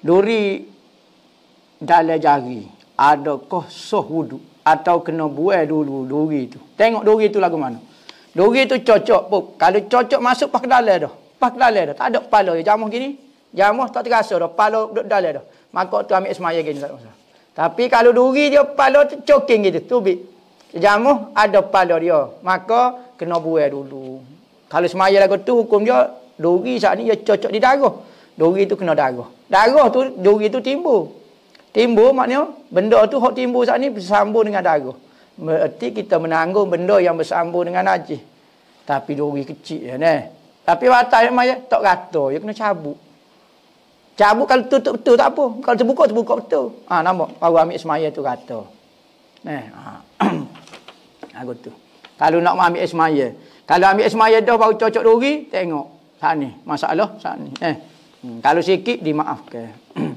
Duri dalam jari. Adakah soh wudu atau kena buai dulu duri tu. Tengok duri tu lagu mana. Duri tu cocok pun. Kalau cocok masuk pak ke dalam dah. Pas ke dah. Tak ada kepala je jamuh gini. Jamuh tak terasa dah. Kepala duduk dalam dah. Maka tu ambil semaya gini. Tapi kalau duri dia kepala tu coking gitu. Tu bit. Jamuh ada kepala dia. Maka kena buai dulu. Kalau semaya lagu tu hukum dia. Duri saat ni dia cocok di darah. Duri tu kena darah. Darah tu, duri tu timbul. Timbul maknanya, benda tu hak timbul saat ni bersambung dengan darah. Berarti kita menanggung benda yang bersambung dengan najis. Tapi duri kecil je ya, ni. Tapi batas memang je, tak rata. Dia ya, kena cabut. Cabut kalau tutup betul tak apa. Kalau terbuka, terbuka betul. Ha, nampak? Baru ambil semaya tu rata. Nah, ha. tu. Kalau nak ambil semaya. Kalau ambil semaya dah baru cocok duri, tengok. Sat ni, masalah sat ni. Eh. Hmm, kalau sikit dimaafkan.